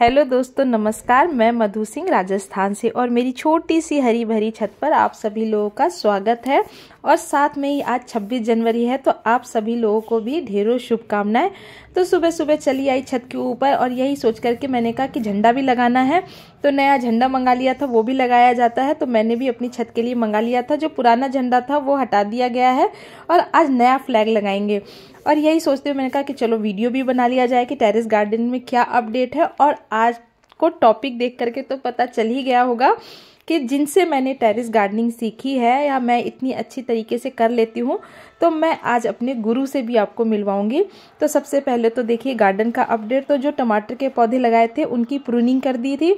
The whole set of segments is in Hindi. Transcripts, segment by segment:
हेलो दोस्तों नमस्कार मैं मधु सिंह राजस्थान से और मेरी छोटी सी हरी भरी छत पर आप सभी लोगों का स्वागत है और साथ में ही आज 26 जनवरी है तो आप सभी लोगों को भी ढेरों शुभकामनाएं तो सुबह सुबह चली आई छत के ऊपर और यही सोच करके मैंने कहा कि झंडा भी लगाना है तो नया झंडा मंगा लिया था वो भी लगाया जाता है तो मैंने भी अपनी छत के लिए मंगा लिया था जो पुराना झंडा था वो हटा दिया गया है और आज नया फ्लैग लगाएंगे और यही सोचते हुए मैंने कहा कि चलो वीडियो भी बना लिया जाए कि टेरिस गार्डन में क्या अपडेट है और आज को टॉपिक देख करके तो पता चल ही गया होगा कि जिनसे मैंने टेरिस गार्डनिंग सीखी है या मैं इतनी अच्छी तरीके से कर लेती हूँ तो मैं आज अपने गुरु से भी आपको मिलवाऊंगी तो सबसे पहले तो देखिए गार्डन का अपडेट तो जो टमाटर के पौधे लगाए थे उनकी प्रूनिंग कर दी थी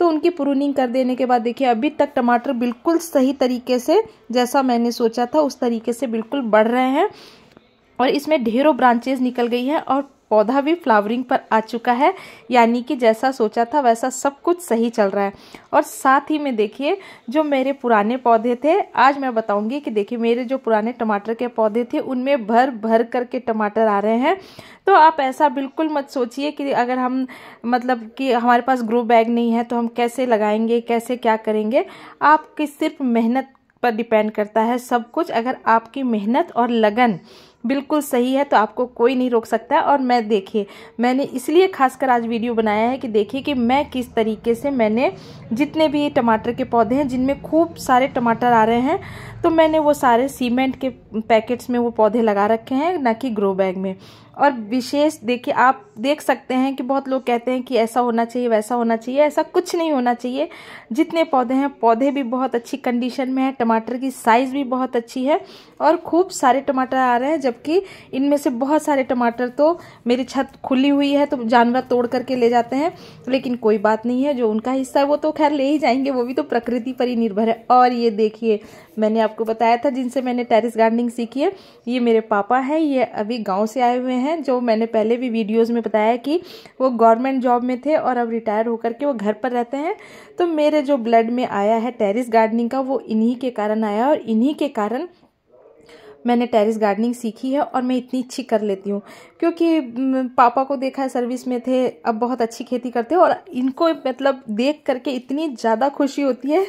तो उनकी प्रूनिंग कर देने के बाद देखिए अभी तक टमाटर बिल्कुल सही तरीके से जैसा मैंने सोचा था उस तरीके से बिल्कुल बढ़ रहे हैं और इसमें ढेरों ब्रांचेज निकल गई है और पौधा भी फ्लावरिंग पर आ चुका है यानी कि जैसा सोचा था वैसा सब कुछ सही चल रहा है और साथ ही में देखिए जो मेरे पुराने पौधे थे आज मैं बताऊंगी कि देखिए मेरे जो पुराने टमाटर के पौधे थे उनमें भर भर करके टमाटर आ रहे हैं तो आप ऐसा बिल्कुल मत सोचिए कि अगर हम मतलब कि हमारे पास ग्रो बैग नहीं है तो हम कैसे लगाएंगे कैसे क्या करेंगे आपकी सिर्फ मेहनत पर डिपेंड करता है सब कुछ अगर आपकी मेहनत और लगन बिल्कुल सही है तो आपको कोई नहीं रोक सकता और मैं देखिए मैंने इसलिए खासकर आज वीडियो बनाया है कि देखिए कि मैं किस तरीके से मैंने जितने भी टमाटर के पौधे हैं जिनमें खूब सारे टमाटर आ रहे हैं तो मैंने वो सारे सीमेंट के पैकेट्स में वो पौधे लगा रखे हैं ना कि ग्रो बैग में और विशेष देखिए आप देख सकते हैं कि बहुत लोग कहते हैं कि ऐसा होना चाहिए वैसा होना चाहिए ऐसा कुछ नहीं होना चाहिए जितने पौधे हैं पौधे भी बहुत अच्छी कंडीशन में है टमाटर की साइज़ भी बहुत अच्छी है और खूब सारे टमाटर आ रहे हैं जबकि इनमें से बहुत सारे टमाटर तो मेरी छत खुली हुई है तो जानवर तोड़ करके ले जाते हैं लेकिन कोई बात नहीं है जो उनका हिस्सा है वो तो खैर ले ही जाएंगे वो भी तो प्रकृति पर ही निर्भर है और ये देखिए मैंने आपको बताया था जिनसे मैंने टेरिस गार्डनिंग सीखी है ये मेरे पापा हैं ये अभी गाँव से आए हुए हैं हैं जो मैंने पहले भी वीडियोज़ में बताया कि वो गवर्नमेंट जॉब में थे और अब रिटायर होकर के वो घर पर रहते हैं तो मेरे जो ब्लड में आया है टेरिस गार्डनिंग का वो इन्हीं के कारण आया और इन्हीं के कारण मैंने टेरिस गार्डनिंग सीखी है और मैं इतनी अच्छी कर लेती हूँ क्योंकि पापा को देखा है सर्विस में थे अब बहुत अच्छी खेती करते हैं और इनको मतलब देख करके इतनी ज़्यादा खुशी होती है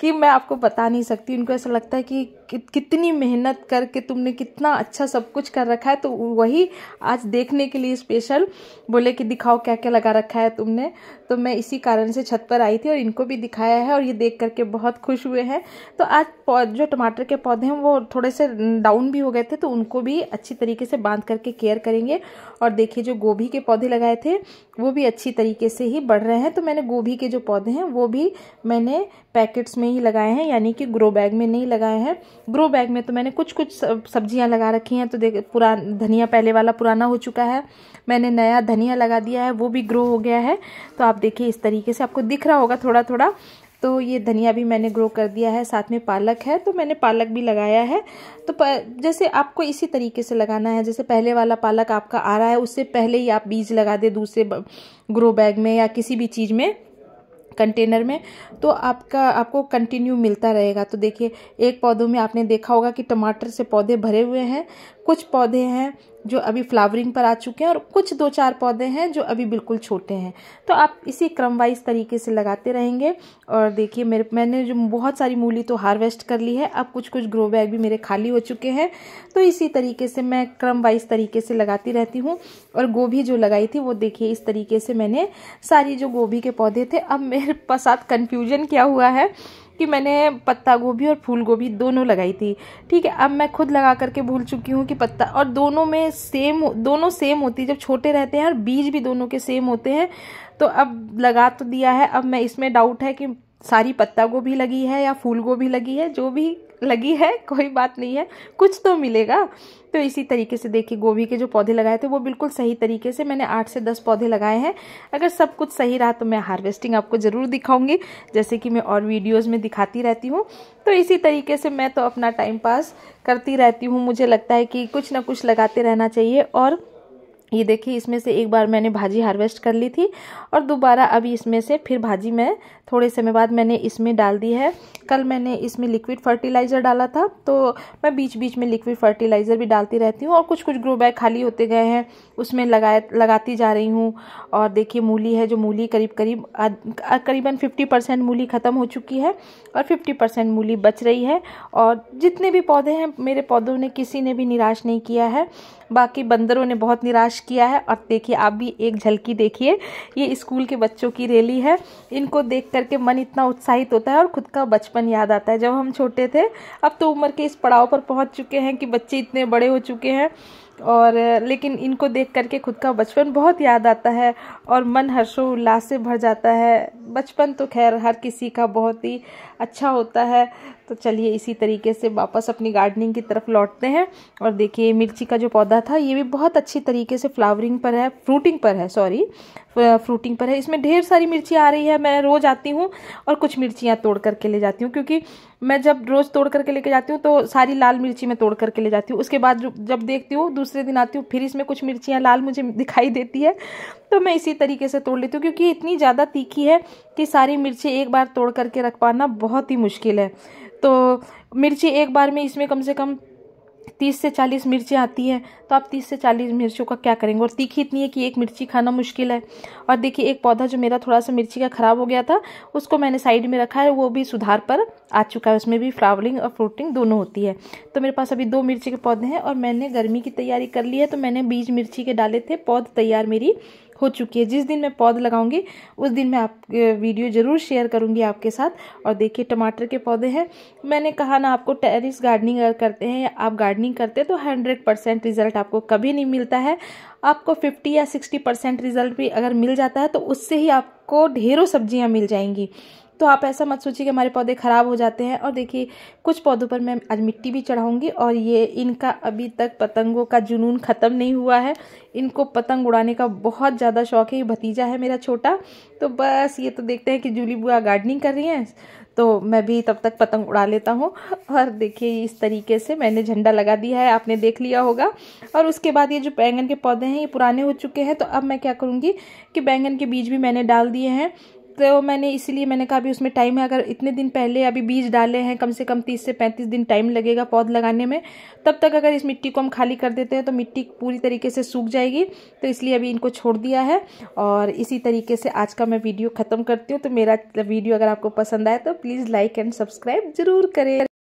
कि मैं आपको बता नहीं सकती उनको ऐसा लगता है कि कि, कितनी मेहनत करके तुमने कितना अच्छा सब कुछ कर रखा है तो वही आज देखने के लिए स्पेशल बोले कि दिखाओ क्या क्या लगा रखा है तुमने तो मैं इसी कारण से छत पर आई थी और इनको भी दिखाया है और ये देख करके बहुत खुश हुए हैं तो आज जो टमाटर के पौधे हैं वो थोड़े से डाउन भी हो गए थे तो उनको भी अच्छी तरीके से बांध करके केयर करेंगे और देखिए जो गोभी के पौधे लगाए थे वो भी अच्छी तरीके से ही बढ़ रहे हैं तो मैंने गोभी के जो पौधे हैं वो भी मैंने पैकेट्स में ही लगाए हैं यानी कि ग्रो बैग में नहीं लगाए हैं ग्रो बैग में तो मैंने कुछ कुछ सब्जियां लगा रखी हैं तो देख पुरा धनिया पहले वाला पुराना हो चुका है मैंने नया धनिया लगा दिया है वो भी ग्रो हो गया है तो आप देखिए इस तरीके से आपको दिख रहा होगा थोड़ा थोड़ा तो ये धनिया भी मैंने ग्रो कर दिया है साथ में पालक है तो मैंने पालक भी लगाया है तो प, जैसे आपको इसी तरीके से लगाना है जैसे पहले वाला पालक आपका आ रहा है उससे पहले ही आप बीज लगा दे दूसरे ग्रो बैग में या किसी भी चीज़ में कंटेनर में तो आपका आपको कंटिन्यू मिलता रहेगा तो देखिए एक पौधों में आपने देखा होगा कि टमाटर से पौधे भरे हुए हैं कुछ पौधे हैं जो अभी फ्लावरिंग पर आ चुके हैं और कुछ दो चार पौधे हैं जो अभी बिल्कुल छोटे हैं तो आप इसी क्रम वाइज तरीके से लगाते रहेंगे और देखिए मेरे मैंने जो बहुत सारी मूली तो हार्वेस्ट कर ली है अब कुछ कुछ ग्रो बैग भी मेरे खाली हो चुके हैं तो इसी तरीके से मैं क्रम वाइज तरीके से लगाती रहती हूँ और गोभी जो लगाई थी वो देखिए इस तरीके से मैंने सारी जो गोभी के पौधे थे अब मेरे साथ कन्फ्यूजन क्या हुआ है कि मैंने पत्ता गोभी और फूल गोभी दोनों लगाई थी ठीक है अब मैं खुद लगा करके भूल चुकी हूँ कि पत्ता और दोनों में सेम दोनों सेम होती है जब छोटे रहते हैं और बीज भी दोनों के सेम होते हैं तो अब लगा तो दिया है अब मैं इसमें डाउट है कि सारी पत्ता गोभी लगी है या फूल गोभी लगी है जो भी लगी है कोई बात नहीं है कुछ तो मिलेगा तो इसी तरीके से देखिए गोभी के जो पौधे लगाए थे वो बिल्कुल सही तरीके से मैंने आठ से दस पौधे लगाए हैं अगर सब कुछ सही रहा तो मैं हार्वेस्टिंग आपको ज़रूर दिखाऊंगी जैसे कि मैं और वीडियोस में दिखाती रहती हूँ तो इसी तरीके से मैं तो अपना टाइम पास करती रहती हूँ मुझे लगता है कि कुछ ना कुछ लगाते रहना चाहिए और ये देखिए इसमें से एक बार मैंने भाजी हार्वेस्ट कर ली थी और दोबारा अभी इसमें से फिर भाजी मैं थोड़े समय बाद मैंने इसमें डाल दी है कल मैंने इसमें लिक्विड फर्टिलाइज़र डाला था तो मैं बीच बीच में लिक्विड फर्टिलाइज़र भी डालती रहती हूँ और कुछ कुछ ग्रो बैग खाली होते गए हैं उसमें लगाए लगाती जा रही हूँ और देखिए मूली है जो मूली करीब करीब करीबन फिफ्टी परसेंट मूली ख़त्म हो चुकी है और फिफ्टी परसेंट मूली बच रही है और जितने भी पौधे हैं मेरे पौधों ने किसी ने भी निराश नहीं किया है बाकी बंदरों ने बहुत निराश किया है और देखिए आप भी एक झलकी देखिए ये स्कूल के बच्चों की रैली है इनको देख करके मन इतना उत्साहित होता है और खुद का बचपन बचपन याद आता है जब हम छोटे थे अब तो उम्र के इस पड़ाव पर पहुंच चुके हैं कि बच्चे इतने बड़े हो चुके हैं और लेकिन इनको देख करके खुद का बचपन बहुत याद आता है और मन हर्षोल्लास से भर जाता है बचपन तो खैर हर किसी का बहुत ही अच्छा होता है तो चलिए इसी तरीके से वापस अपनी गार्डनिंग की तरफ लौटते हैं और देखिए मिर्ची का जो पौधा था ये भी बहुत अच्छी तरीके से फ्लावरिंग पर है फ्रूटिंग पर है सॉरी फ्रूटिंग पर है इसमें ढेर सारी मिर्ची आ रही है मैं रोज़ आती हूँ और कुछ मिर्चियाँ तोड़ करके ले जाती हूँ क्योंकि मैं जब रोज़ तोड़ करके लेके जाती हूँ तो सारी लाल मिर्ची मैं तोड़ करके ले जाती हूँ उसके बाद जब देखती हूँ दूसरे दिन आती हूँ फिर इसमें कुछ मिर्चियाँ लाल मुझे दिखाई देती है तो मैं इसी तरीके से तोड़ लेती हूँ क्योंकि इतनी ज़्यादा तीखी है कि सारी मिर्ची एक बार तोड़ करके रख पाना बहुत ही मुश्किल है तो मिर्ची एक बार में इसमें कम से कम तीस से चालीस मिर्ची आती है तो आप तीस से चालीस मिर्चों का क्या करेंगे और तीखी इतनी है कि एक मिर्ची खाना मुश्किल है और देखिए एक पौधा जो मेरा थोड़ा सा मिर्ची का ख़राब हो गया था उसको मैंने साइड में रखा है वो भी सुधार पर आ चुका है उसमें भी फ्लावरिंग और फ्रूटिंग दोनों होती है तो मेरे पास अभी दो मिर्ची के पौधे हैं और मैंने गर्मी की तैयारी कर ली है तो मैंने बीज मिर्ची के डाले थे पौध तैयार मेरी हो चुकी है जिस दिन मैं पौध लगाऊंगी उस दिन मैं आप वीडियो ज़रूर शेयर करूंगी आपके साथ और देखिए टमाटर के पौधे हैं मैंने कहा ना आपको टेरिस गार्डनिंग अगर करते हैं या आप गार्डनिंग करते हैं तो हंड्रेड परसेंट रिज़ल्ट आपको कभी नहीं मिलता है आपको फिफ्टी या सिक्सटी परसेंट रिज़ल्ट भी अगर मिल जाता है तो उससे ही आपको ढेरों सब्जियाँ मिल जाएंगी तो आप ऐसा मत सोचिए कि हमारे पौधे ख़राब हो जाते हैं और देखिए कुछ पौधों पर मैं आज मिट्टी भी चढ़ाऊँगी और ये इनका अभी तक पतंगों का जुनून ख़त्म नहीं हुआ है इनको पतंग उड़ाने का बहुत ज़्यादा शौक है ये भतीजा है मेरा छोटा तो बस ये तो देखते हैं कि जूली बुआ गार्डनिंग कर रही हैं तो मैं भी तब तक पतंग उड़ा लेता हूँ और देखिए इस तरीके से मैंने झंडा लगा दिया है आपने देख लिया होगा और उसके बाद ये जो बैंगन के पौधे हैं ये पुराने हो चुके हैं तो अब मैं क्या करूँगी कि बैंगन के बीज भी मैंने डाल दिए हैं तो मैंने इसलिए मैंने कहा अभी उसमें टाइम है अगर इतने दिन पहले अभी बीज डाले हैं कम से कम तीस से पैंतीस दिन टाइम लगेगा पौध लगाने में तब तक अगर इस मिट्टी को हम खाली कर देते हैं तो मिट्टी पूरी तरीके से सूख जाएगी तो इसलिए अभी इनको छोड़ दिया है और इसी तरीके से आज का मैं वीडियो ख़त्म करती हूँ तो मेरा वीडियो अगर आपको पसंद आए तो प्लीज़ लाइक एंड सब्सक्राइब ज़रूर करें